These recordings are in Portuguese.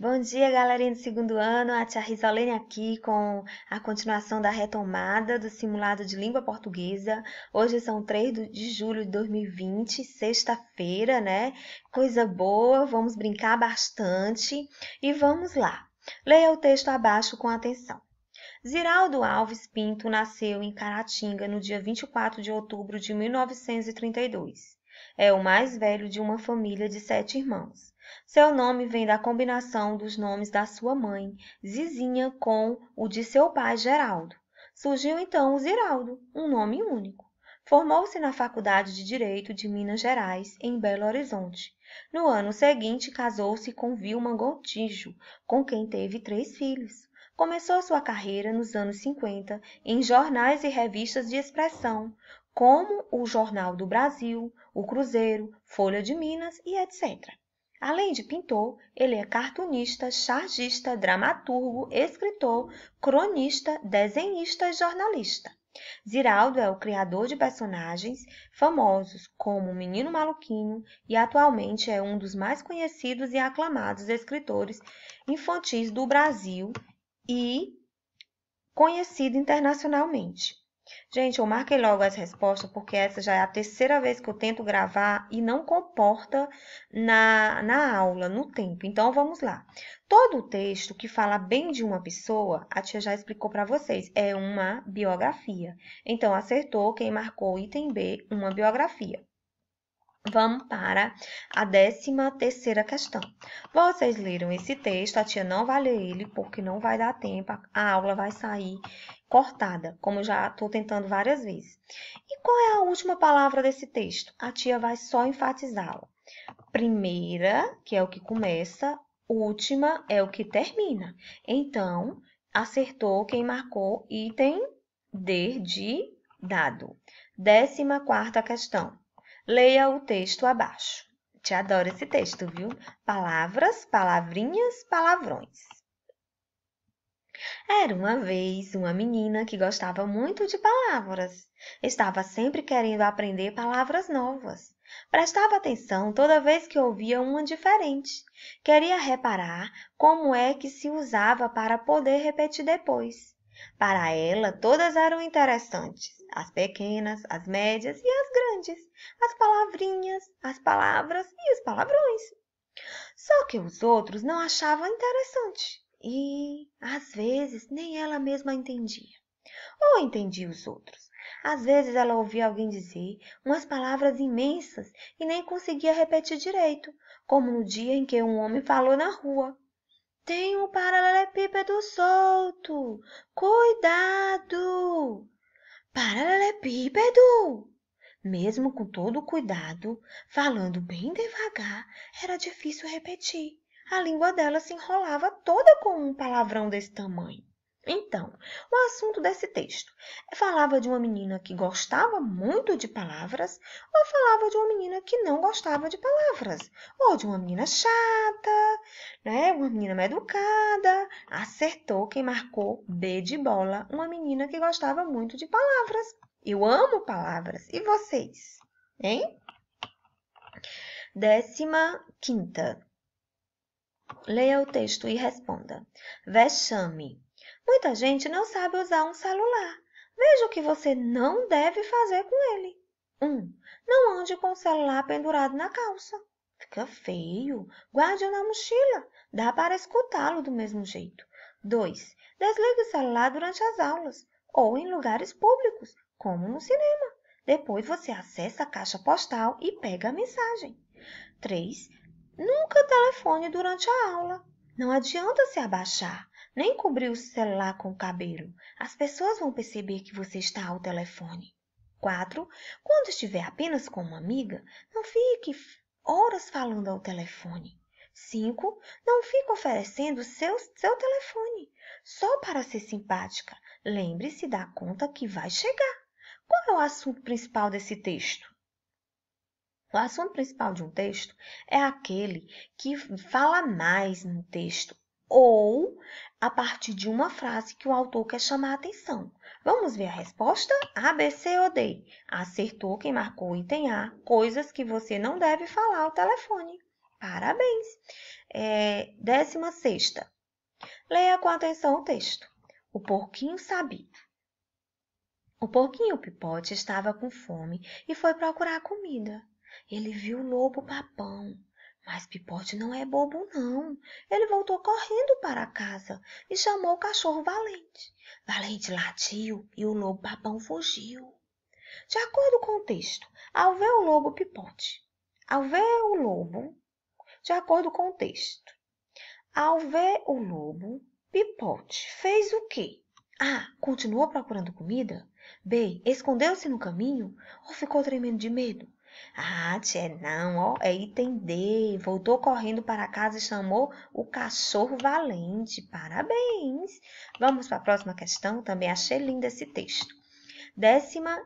Bom dia, galerinha do segundo ano. A tia Risolene aqui com a continuação da retomada do simulado de língua portuguesa. Hoje são 3 de julho de 2020, sexta-feira, né? Coisa boa, vamos brincar bastante. E vamos lá. Leia o texto abaixo com atenção. Ziraldo Alves Pinto nasceu em Caratinga no dia 24 de outubro de 1932. É o mais velho de uma família de sete irmãos. Seu nome vem da combinação dos nomes da sua mãe, Zizinha, com o de seu pai, Geraldo. Surgiu então o Ziraldo, um nome único. Formou-se na Faculdade de Direito de Minas Gerais, em Belo Horizonte. No ano seguinte, casou-se com Vilma Gontijo, com quem teve três filhos. Começou sua carreira nos anos 50 em jornais e revistas de expressão, como o Jornal do Brasil, o Cruzeiro, Folha de Minas e etc. Além de pintor, ele é cartunista, chargista, dramaturgo, escritor, cronista, desenhista e jornalista. Ziraldo é o criador de personagens famosos como o Menino Maluquinho e atualmente é um dos mais conhecidos e aclamados escritores infantis do Brasil e conhecido internacionalmente. Gente, eu marquei logo as respostas, porque essa já é a terceira vez que eu tento gravar e não comporta na, na aula, no tempo. Então, vamos lá. Todo o texto que fala bem de uma pessoa, a tia já explicou para vocês, é uma biografia. Então, acertou quem marcou item B, uma biografia. Vamos para a décima terceira questão. Vocês leram esse texto, a tia não vai ler ele, porque não vai dar tempo, a aula vai sair cortada, como já estou tentando várias vezes. E qual é a última palavra desse texto? A tia vai só enfatizá-la. Primeira, que é o que começa, última é o que termina. Então, acertou quem marcou item D de dado. Décima quarta questão. Leia o texto abaixo. Te adoro esse texto, viu? Palavras, palavrinhas, palavrões. Era uma vez uma menina que gostava muito de palavras. Estava sempre querendo aprender palavras novas. Prestava atenção toda vez que ouvia uma diferente. Queria reparar como é que se usava para poder repetir depois. Para ela, todas eram interessantes: as pequenas, as médias e as grandes, as palavrinhas, as palavras e os palavrões. Só que os outros não achavam interessante e, às vezes, nem ela mesma entendia. Ou entendia os outros. Às vezes ela ouvia alguém dizer umas palavras imensas e nem conseguia repetir direito, como no dia em que um homem falou na rua. Tem um paralelepípedo solto! Cuidado! Paralelepípedo! Mesmo com todo o cuidado, falando bem devagar, era difícil repetir. A língua dela se enrolava toda com um palavrão desse tamanho. Então, o assunto desse texto é, falava de uma menina que gostava muito de palavras ou falava de uma menina que não gostava de palavras, ou de uma menina chata, né? Uma menina mal educada. Acertou quem marcou B de bola, uma menina que gostava muito de palavras. Eu amo palavras. E vocês? Hein? Décima quinta. Leia o texto e responda. Vexame Muita gente não sabe usar um celular. Veja o que você não deve fazer com ele. 1. Um, não ande com o celular pendurado na calça. Fica feio. Guarde-o na mochila. Dá para escutá-lo do mesmo jeito. 2. Desligue o celular durante as aulas ou em lugares públicos, como no cinema. Depois você acessa a caixa postal e pega a mensagem. 3. Nunca telefone durante a aula. Não adianta se abaixar. Nem cobrir o celular com o cabelo. As pessoas vão perceber que você está ao telefone. 4. Quando estiver apenas com uma amiga, não fique horas falando ao telefone. 5. Não fique oferecendo seu, seu telefone só para ser simpática. Lembre-se da conta que vai chegar. Qual é o assunto principal desse texto? O assunto principal de um texto é aquele que fala mais no texto, ou a partir de uma frase que o autor quer chamar a atenção. Vamos ver a resposta? A, B, C ou D. Acertou quem marcou item A. Coisas que você não deve falar ao telefone. Parabéns! É, décima sexta. Leia com atenção o texto. O porquinho sabido. O porquinho Pipote estava com fome e foi procurar comida. Ele viu o lobo papão. Mas Pipote não é bobo, não. Ele voltou correndo para casa e chamou o cachorro Valente. Valente latiu e o lobo papão fugiu. De acordo com o texto, ao ver o lobo Pipote, ao ver o lobo, de acordo com o texto, ao ver o lobo, Pipote fez o quê? A. Ah, continuou procurando comida? B. Escondeu-se no caminho? Ou ficou tremendo de medo? Ah, tchê, não, ó, é item D. Voltou correndo para casa e chamou o cachorro valente. Parabéns! Vamos para a próxima questão, também achei lindo esse texto. Décima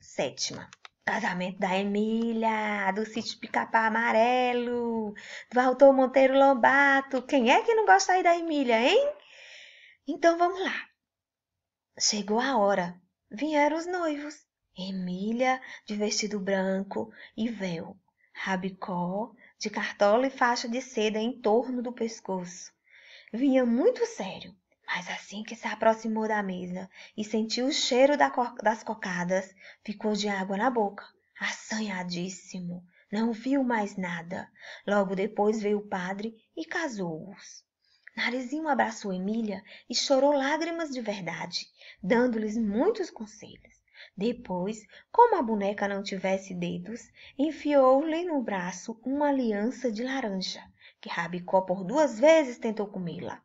sétima. Casamento da Emília, do sítio Picapá Amarelo, do autor Monteiro Lombato. Quem é que não gosta aí da Emília, hein? Então vamos lá. Chegou a hora. Vieram os noivos. Emília, de vestido branco e véu, Rabicó, de cartola e faixa de seda em torno do pescoço. Vinha muito sério, mas assim que se aproximou da mesa e sentiu o cheiro da co das cocadas, ficou de água na boca, assanhadíssimo. Não viu mais nada. Logo depois veio o padre e casou-os. Narizinho abraçou Emília e chorou lágrimas de verdade, dando-lhes muitos conselhos. Depois, como a boneca não tivesse dedos, enfiou-lhe no braço uma aliança de laranja, que Rabicó por duas vezes tentou comê-la.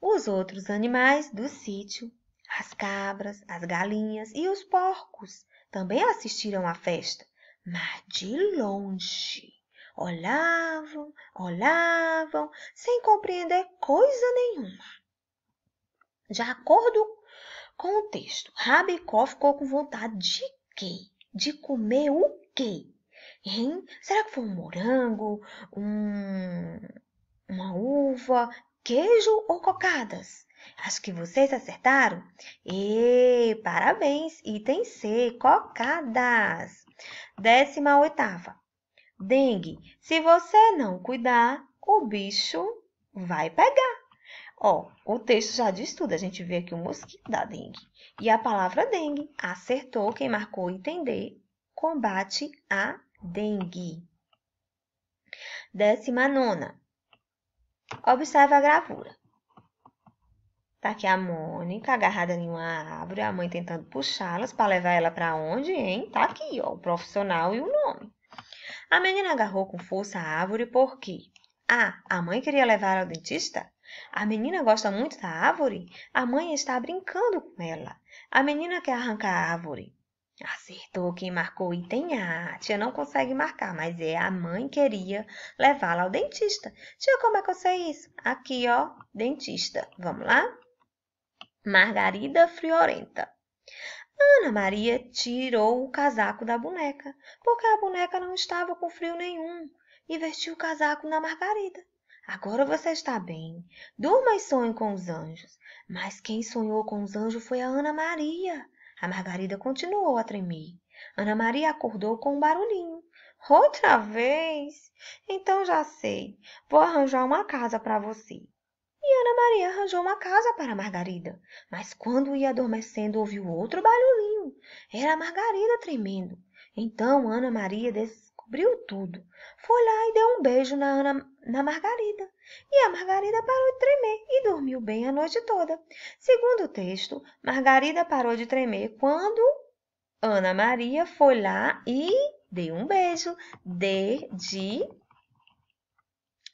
Os outros animais do sítio, as cabras, as galinhas e os porcos, também assistiram à festa, mas de longe. Olhavam, olhavam, sem compreender coisa nenhuma. De acordo Contexto. Rabicó ficou com vontade de quê? De comer o quê? Hein? Será que foi um morango, um, uma uva, queijo ou cocadas? Acho que vocês acertaram. E parabéns! Item C, cocadas. Décima oitava. Dengue. Se você não cuidar, o bicho vai pegar. Ó, o texto já diz tudo. A gente vê aqui o mosquito da dengue. E a palavra dengue. Acertou quem marcou entender. Combate a dengue. Décima nona. Observe a gravura. Tá aqui a Mônica agarrada em uma árvore, a mãe tentando puxá-las para levar ela para onde, hein? Tá aqui, ó, o profissional e o nome. A menina agarrou com força a árvore porque A. Ah, a mãe queria levar ao dentista. A menina gosta muito da árvore. A mãe está brincando com ela. A menina quer arrancar a árvore. Acertou quem marcou item A tia não consegue marcar, mas é a mãe queria levá-la ao dentista. Tia, como é que eu sei isso? Aqui, ó, dentista. Vamos lá? Margarida Friorenta. Ana Maria tirou o casaco da boneca, porque a boneca não estava com frio nenhum, e vestiu o casaco na Margarida. Agora você está bem. Durma e sonhe com os anjos. Mas quem sonhou com os anjos foi a Ana Maria. A Margarida continuou a tremer. Ana Maria acordou com um barulhinho. Outra vez? Então já sei. Vou arranjar uma casa para você. E Ana Maria arranjou uma casa para Margarida. Mas quando ia adormecendo, ouviu outro barulhinho. Era a Margarida tremendo. Então Ana Maria desceu descobriu tudo. Foi lá e deu um beijo na Ana, na Margarida. E a Margarida parou de tremer e dormiu bem a noite toda. Segundo o texto, Margarida parou de tremer quando Ana Maria foi lá e deu um beijo. De, de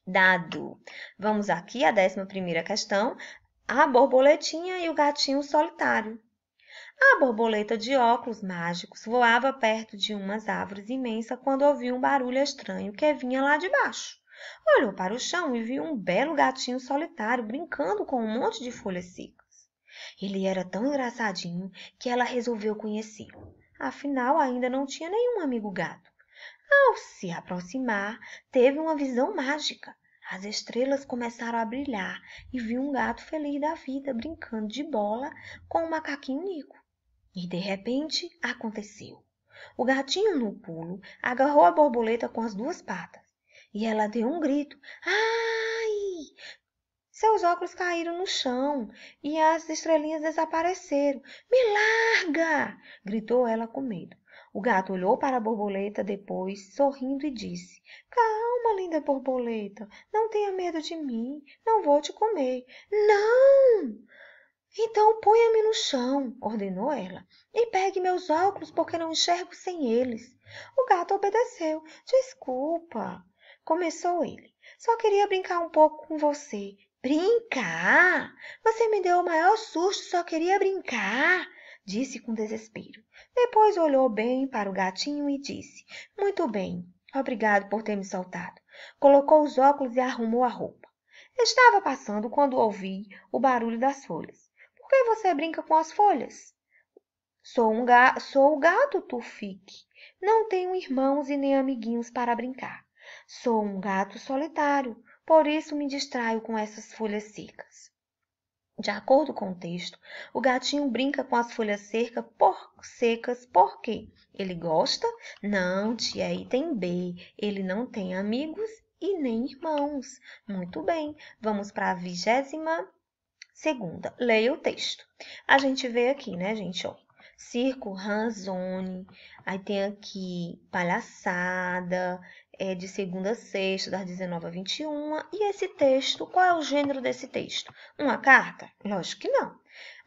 dado. Vamos aqui à décima primeira questão. A borboletinha e o gatinho solitário. A borboleta de óculos mágicos voava perto de umas árvores imensas quando ouviu um barulho estranho que vinha lá de baixo. Olhou para o chão e viu um belo gatinho solitário brincando com um monte de folhas secas. Ele era tão engraçadinho que ela resolveu conhecê-lo. Afinal, ainda não tinha nenhum amigo gato. Ao se aproximar, teve uma visão mágica. As estrelas começaram a brilhar e viu um gato feliz da vida brincando de bola com o um macaquinho Nico. E de repente aconteceu. O gatinho no pulo agarrou a borboleta com as duas patas e ela deu um grito. Ai! Seus óculos caíram no chão e as estrelinhas desapareceram. Me larga! gritou ela com medo. O gato olhou para a borboleta depois, sorrindo, e disse: Calma, linda borboleta, não tenha medo de mim, não vou te comer. Não! Então ponha-me no chão, ordenou ela, e pegue meus óculos, porque não enxergo sem eles. O gato obedeceu. Desculpa, começou ele. Só queria brincar um pouco com você. Brincar? Você me deu o maior susto, só queria brincar, disse com desespero. Depois olhou bem para o gatinho e disse: Muito bem, obrigado por ter me soltado. Colocou os óculos e arrumou a roupa. Estava passando quando ouvi o barulho das folhas. Por que você brinca com as folhas? Sou, um ga sou o gato Tufik. Não tenho irmãos e nem amiguinhos para brincar. Sou um gato solitário, por isso me distraio com essas folhas secas. De acordo com o texto, o gatinho brinca com as folhas cerca por, secas porque ele gosta? Não, tia, item B. Ele não tem amigos e nem irmãos. Muito bem, vamos para a vigésima Segunda, leia o texto. A gente vê aqui, né, gente? Ó, circo, ranzone, aí tem aqui palhaçada, é de segunda a sexta, das 19 a 21. E esse texto, qual é o gênero desse texto? Uma carta? Lógico que não.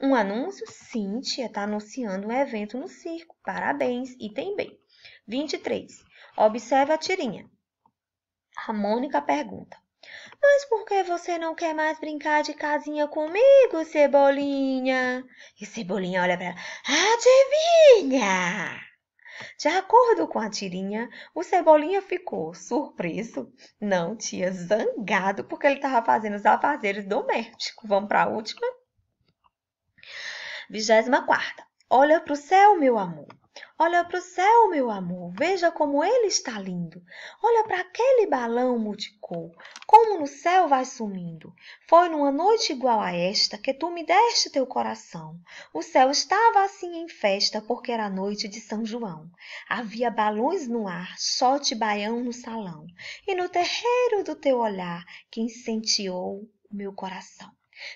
Um anúncio? Cíntia está anunciando um evento no circo. Parabéns, item B. 23. Observe a tirinha. A Mônica pergunta: mas por que você não quer mais brincar de casinha comigo, Cebolinha? E Cebolinha olha para ela. Adivinha! De acordo com a tirinha, o Cebolinha ficou surpreso, não tinha zangado, porque ele estava fazendo os afazeres domésticos. Vamos para a última? 24. Olha para o céu, meu amor. Olha para o céu, meu amor, veja como ele está lindo. Olha para aquele balão multicor, como no céu vai sumindo. Foi numa noite igual a esta que tu me deste teu coração. O céu estava assim em festa, porque era noite de São João. Havia balões no ar, sote baião no salão, e no terreiro do teu olhar que incendiou o meu coração.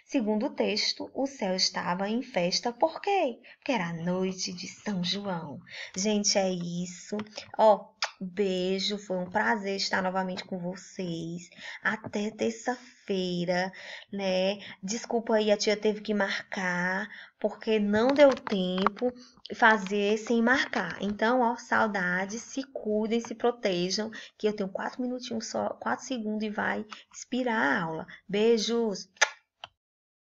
Segundo o texto, o céu estava em festa por quê? Porque era a noite de São João. Gente, é isso. Ó, beijo, foi um prazer estar novamente com vocês. Até terça-feira, né? Desculpa aí, a tia teve que marcar, porque não deu tempo fazer sem marcar. Então, ó, saudades, se cuidem, se protejam, que eu tenho quatro minutinhos só, quatro segundos e vai expirar a aula. Beijos!